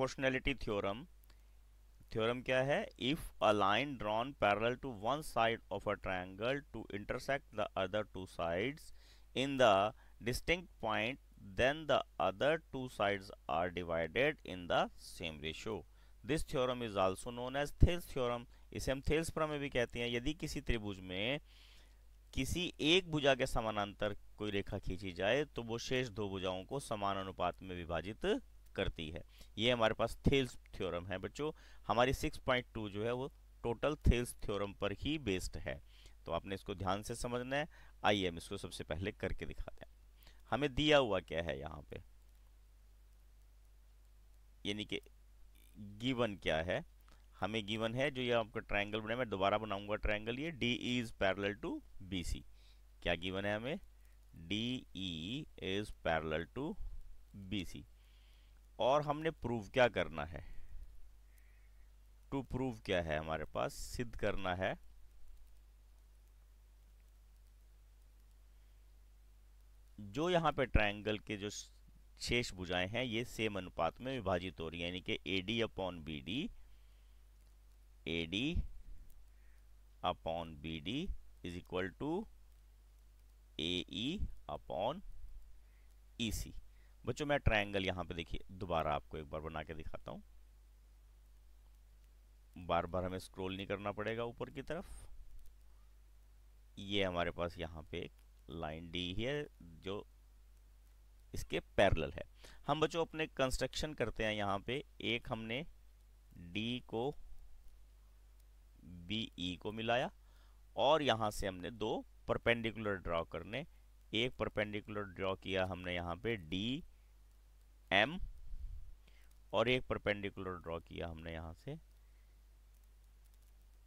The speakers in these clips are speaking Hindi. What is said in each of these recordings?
प्रोपोर्शनैलिटी थ्योरम थ्योरम क्या है if a line drawn parallel to one side of a triangle to intersect the other two sides in the distinct point then the other two sides are divided in the same ratio this theorem is also known as Thales theorem इसे हम थेल्स प्रमेय भी कहते हैं यदि किसी त्रिभुज में किसी एक भुजा के समानांतर कोई रेखा खींची जाए तो वो शेष दो भुजाओं को समान अनुपात में विभाजित करती है ये हमारे पास थेल्स थ्योरम है बच्चों हमारी 6.2 जो है वो टोटल थेल्स थ्योरम पर ही बेस्ड है तो आपने इसको ध्यान से समझना है आइए हम इसको सबसे पहले करके दिखाते हैं हमें दिया हुआ क्या है यहाँ पे यानी कि गिवन क्या है हमें गिवन है जो ये आपका ट्रायंगल बनाया मैं दोबारा बनाऊंगा ट्रायंगल ये D is parallel to B C क्या गिवन है हमें D E is parallel to B C और हमने प्रूव क्या करना है टू प्रूव क्या है हमारे पास सिद्ध करना है जो यहां पे ट्रायंगल के जो शेष भुजाएं हैं ये सेम अनुपात में विभाजित हो रही है यानी कि A D upon B D A D upon B D is equal to A E upon E C बच्चों मैं ट्रायंगल यहाँ पे देखिए दोबारा आपको एक बार बना के दिखाता हूँ बार बार हमें स्क्रॉल नहीं करना पड़ेगा ऊपर की तरफ ये हमारे पास यहाँ पे एक लाइन डी है जो इसके पैरेलल है हम बच्चों अपने कंस्ट्रक्शन करते हैं यहाँ पे एक हमने डी को बी ई को मिलाया और यहाँ से हमने दो परपेंडिकुलर ड्रॉ करने एक परपेंडिकुलर ड्रॉ किया हमने यहाँ पे डी एम और एक परपेंडिकुलर ड्रॉ किया हमने यहाँ से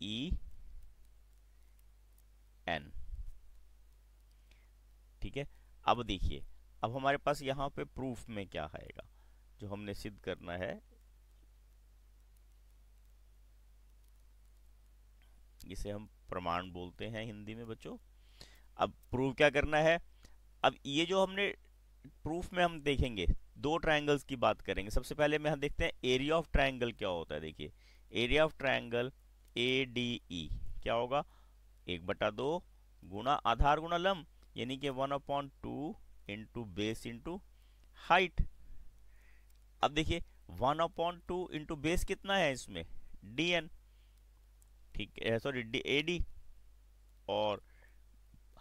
ई e, एन ठीक है अब देखिए अब हमारे पास यहाँ पे प्रूफ में क्या आएगा जो हमने सिद्ध करना है इसे हम प्रमाण बोलते हैं हिंदी में बच्चों अब प्रूव क्या करना है अब ये जो हमने प्रूफ में हम देखेंगे दो ट्राइंगल्स की बात करेंगे सबसे पहले में हम देखते हैं एरिया ऑफ ट्राइंगल क्या होता है देखिए area of triangle A D E क्या होगा एक बटा दो गुना आधार गुना लम यानी कि one upon two into base into height अब देखिए one upon two into base कितना है इसमें डी एन ठीक है सॉरी ए डी और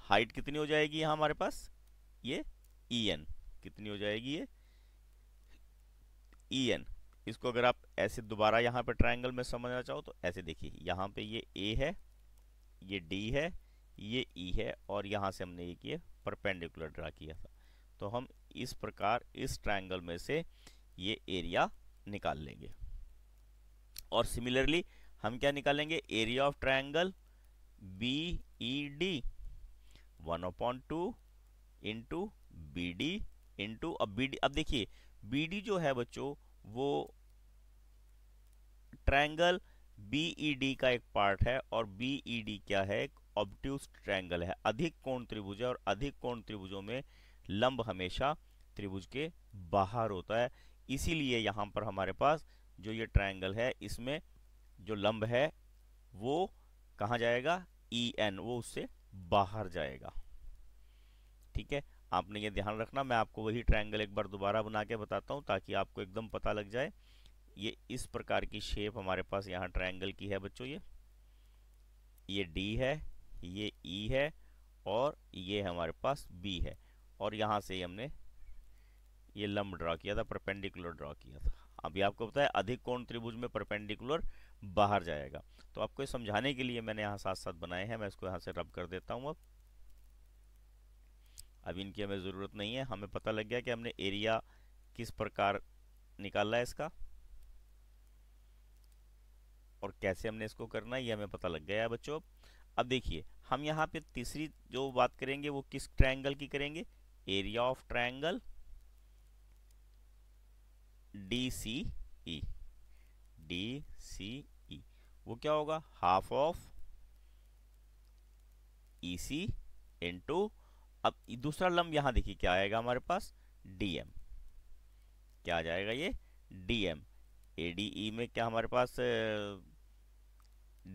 हाइट कितनी हो जाएगी यहाँ हमारे पास ये ई e एन कितनी हो जाएगी ये ई e एन इसको अगर आप ऐसे दोबारा यहाँ पर ट्रायंगल में समझना चाहो तो ऐसे देखिए यहाँ पे ये ए है ये डी है ये ई e है और यहाँ से हमने ये किया परपेंडिकुलर ड्रा किया था तो हम इस प्रकार इस ट्रायंगल में से ये एरिया निकाल लेंगे और सिमिलरली हम क्या निकालेंगे area of triangle B E D one upon two into B D into अब बी डी अब देखिए बी डी जो है बच्चों वो ट्रायंगल डी e का एक पार्ट है और डी e क्या है एक ऑब्ट्यूस ट्रायंगल है अधिक कोण त्रिभुज है और अधिक कोण त्रिभुजों में लंब हमेशा त्रिभुज के बाहर होता है इसीलिए यहाँ पर हमारे पास जो ये ट्रायंगल है इसमें जो लंब है वो कहाँ जाएगा ई e एन वो उससे बाहर जाएगा ठीक है आपने ये ध्यान रखना मैं आपको वही ट्रायंगल एक बार दोबारा बना के बताता हूँ ताकि आपको एकदम पता लग जाए ये इस प्रकार की शेप हमारे पास यहाँ ट्रायंगल की है बच्चों ये ये डी है ये ई e है और ये हमारे पास बी है और यहाँ से हमने ये लम्ब ड्रा किया था परपेंडिकुलर ड्रा किया था अभी आपको पता है अधिक कोण त्रिभुज में परपेंडिकुलर बाहर जाएगा तो आपको समझाने के लिए मैंने यहाँ साथ साथ बनाए हैं मैं इसको यहाँ से रब कर देता हूँ अब अब इनकी हमें ज़रूरत नहीं है हमें पता लग गया कि हमने एरिया किस प्रकार निकाला है इसका और कैसे हमने इसको करना है ये हमें पता लग गया है बच्चों अब देखिए हम यहाँ पे तीसरी जो बात करेंगे वो किस ट्रायंगल की करेंगे area of triangle D C E D C E वो क्या होगा half of E C into अब दूसरा लम यहां देखिए क्या आएगा हमारे पास डीएम क्या आ जाएगा ये डीएम एडीई e में क्या हमारे पास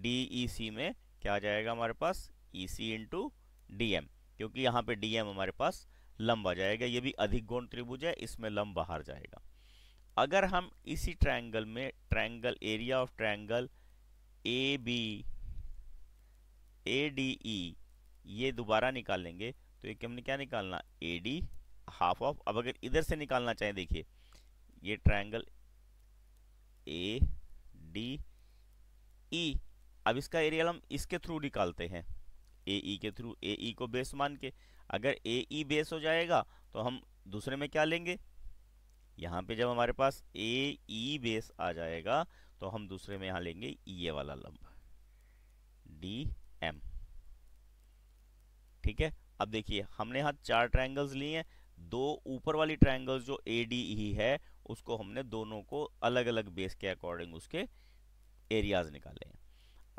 डीईसी e में क्या आ जाएगा हमारे पास E C into D M क्योंकि यहाँ पे डी एम हमारे पास लंब आ जाएगा ये भी अधिक गोण त्रिभुज है इसमें लंब बाहर जाएगा अगर हम इसी ट्रायंगल में triangle area of triangle A B A D E ये दोबारा निकालेंगे तो एक हमने क्या निकालना ए डी हाफ ऑफ अब अगर इधर से निकालना चाहें देखिए ये ट्रायंगल ए डी ई अब इसका एरियल हम इसके थ्रू निकालते हैं ए ई e के थ्रू ए ई को बेस मान के अगर ए ई बेस हो जाएगा तो हम दूसरे में क्या लेंगे यहाँ पे जब हमारे पास ए ई बेस आ जाएगा तो हम दूसरे में यहाँ लेंगे ये वाला लंब डी एम ठीक है अब देखिए हमने यहाँ चार ट्राइंगल्स लिए हैं दो ऊपर वाली ट्राइंगल्स जो ए डी ही है उसको हमने दोनों को अलग अलग बेस के अकॉर्डिंग उसके एरियाज निकाले हैं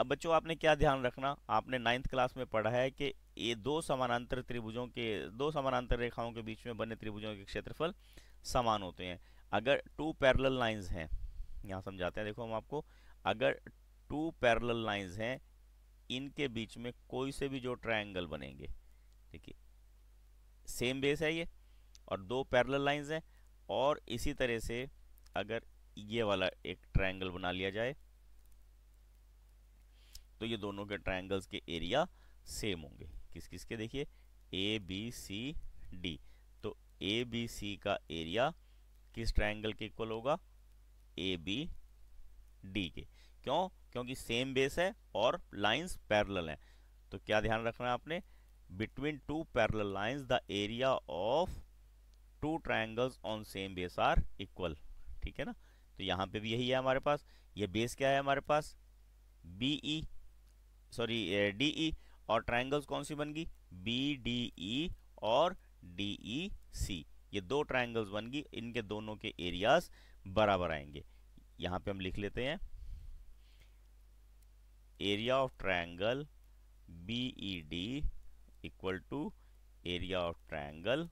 अब बच्चों आपने क्या ध्यान रखना आपने नाइन्थ क्लास में पढ़ा है कि ये दो समानांतर त्रिभुजों के दो समानांतर रेखाओं के बीच में बने त्रिभुजों के क्षेत्रफल समान होते हैं अगर टू पैरल लाइन्स हैं यहाँ समझाते हैं देखो हम आपको अगर टू पैरल लाइन्स हैं इनके बीच में कोई से भी जो ट्राइंगल बनेंगे देखिए सेम बेस है ये और दो पैरेलल लाइंस हैं और इसी तरह से अगर ये वाला एक ट्रायंगल बना लिया जाए तो ये दोनों के ट्रायंगल्स के एरिया सेम होंगे किस किस के देखिए ए बी सी डी तो ए बी सी का एरिया किस ट्रायंगल के इक्वल होगा ए बी डी के क्यों क्योंकि सेम बेस है और लाइंस पैरेलल हैं तो क्या ध्यान रखना है आपने between two parallel lines the area of two triangles on same base are equal ठीक है ना तो यहाँ पे भी यही है हमारे पास ये बेस क्या है हमारे पास B E sorry D E और ट्राइंगल्स कौन सी बन गई बी डी ई और डी ई सी ये दो ट्राइंगल्स बन गई इनके दोनों के एरियाज बराबर आएंगे यहाँ पे हम लिख लेते हैं area of triangle B E D area of triangle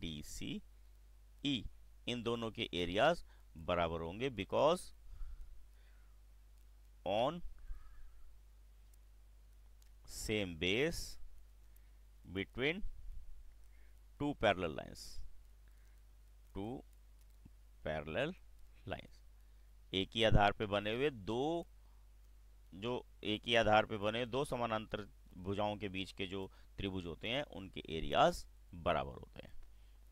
D C DCE इन दोनों के एरियाज बराबर होंगे because on same base between two parallel lines two parallel lines एक ही आधार पे बने हुए दो जो एक ही आधार पे बने दो समानांतर भुजाओं के बीच के जो त्रिभुज होते हैं उनके एरियाज बराबर होते हैं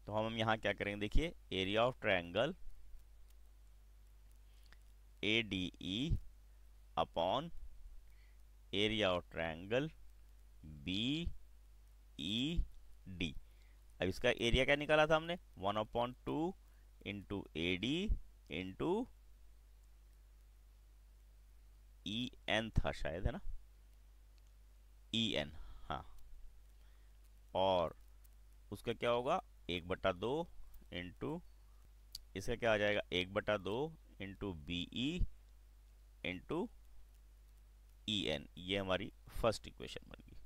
तो हम हम यहां क्या करेंगे देखिए area of triangle A D E upon area of triangle B E D अब इसका एरिया क्या निकाला था हमने one upon two into A D into E N था शायद है ना ई e एन हाँ और उसका क्या होगा एक बटा दो इंटू इसका क्या आ जाएगा एक बटा दो into B E into E N ये हमारी फर्स्ट इक्वेशन बन गई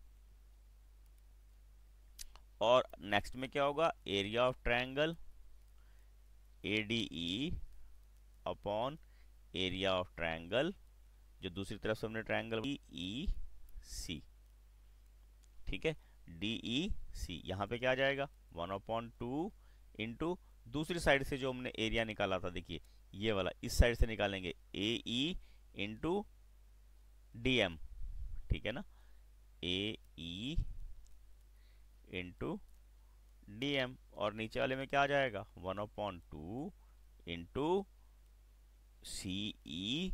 और नेक्स्ट में क्या होगा area of triangle A D E upon area of triangle जो दूसरी तरफ से हमने ट्रायंगल ई सी e, ठीक है डी ई सी यहाँ पे क्या आ जाएगा वन अपॉन टू इंटू दूसरी साइड से जो हमने एरिया निकाला था देखिए ये वाला इस साइड से निकालेंगे A E into D M ठीक है ना A E into D M और नीचे वाले में क्या आ जाएगा one upon two into C E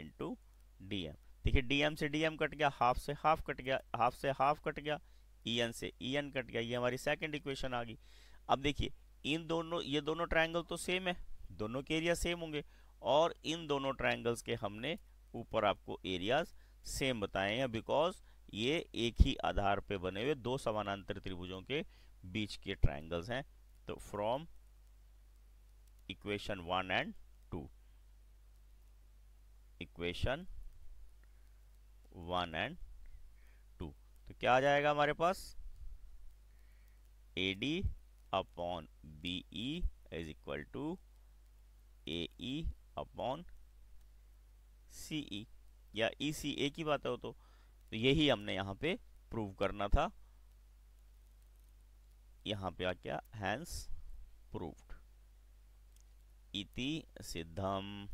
into D M देखिए डीएम से डीएम कट गया हाफ से हाफ कट गया हाफ से हाफ कट गया ई e से ई e कट गया ये हमारी सेकेंड इक्वेशन आ गई अब देखिए इन दोनों ये दोनों ट्राइंगल तो सेम है दोनों के एरिया सेम होंगे और इन दोनों ट्राइंगल्स के हमने ऊपर आपको एरियाज सेम बताए हैं बिकॉज ये एक ही आधार पे बने हुए दो समानांतर त्रिभुजों के बीच के ट्राइंगल्स हैं तो from equation one and two equation one and two तो क्या आ जाएगा हमारे पास A D upon B E is equal to A E upon C E या ई सी ए की बात हो तो, तो यही हमने यहाँ पे प्रूव करना था यहाँ पे आ क्या हैंस प्रूव्ड इति सिद्धम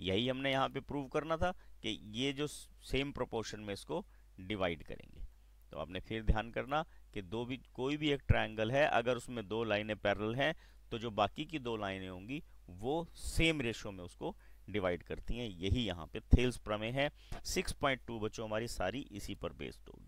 यही हमने यहाँ पे प्रूव करना था कि ये जो सेम प्रोपोर्शन में इसको डिवाइड करेंगे तो आपने फिर ध्यान करना कि दो भी कोई भी एक ट्राइंगल है अगर उसमें दो लाइनें पैरल हैं तो जो बाकी की दो लाइनें होंगी वो सेम रेशो में उसको डिवाइड करती हैं यही यहाँ पे थेल्स प्रमेय है सिक्स बच्चों हमारी सारी इसी पर बेस्ड होगी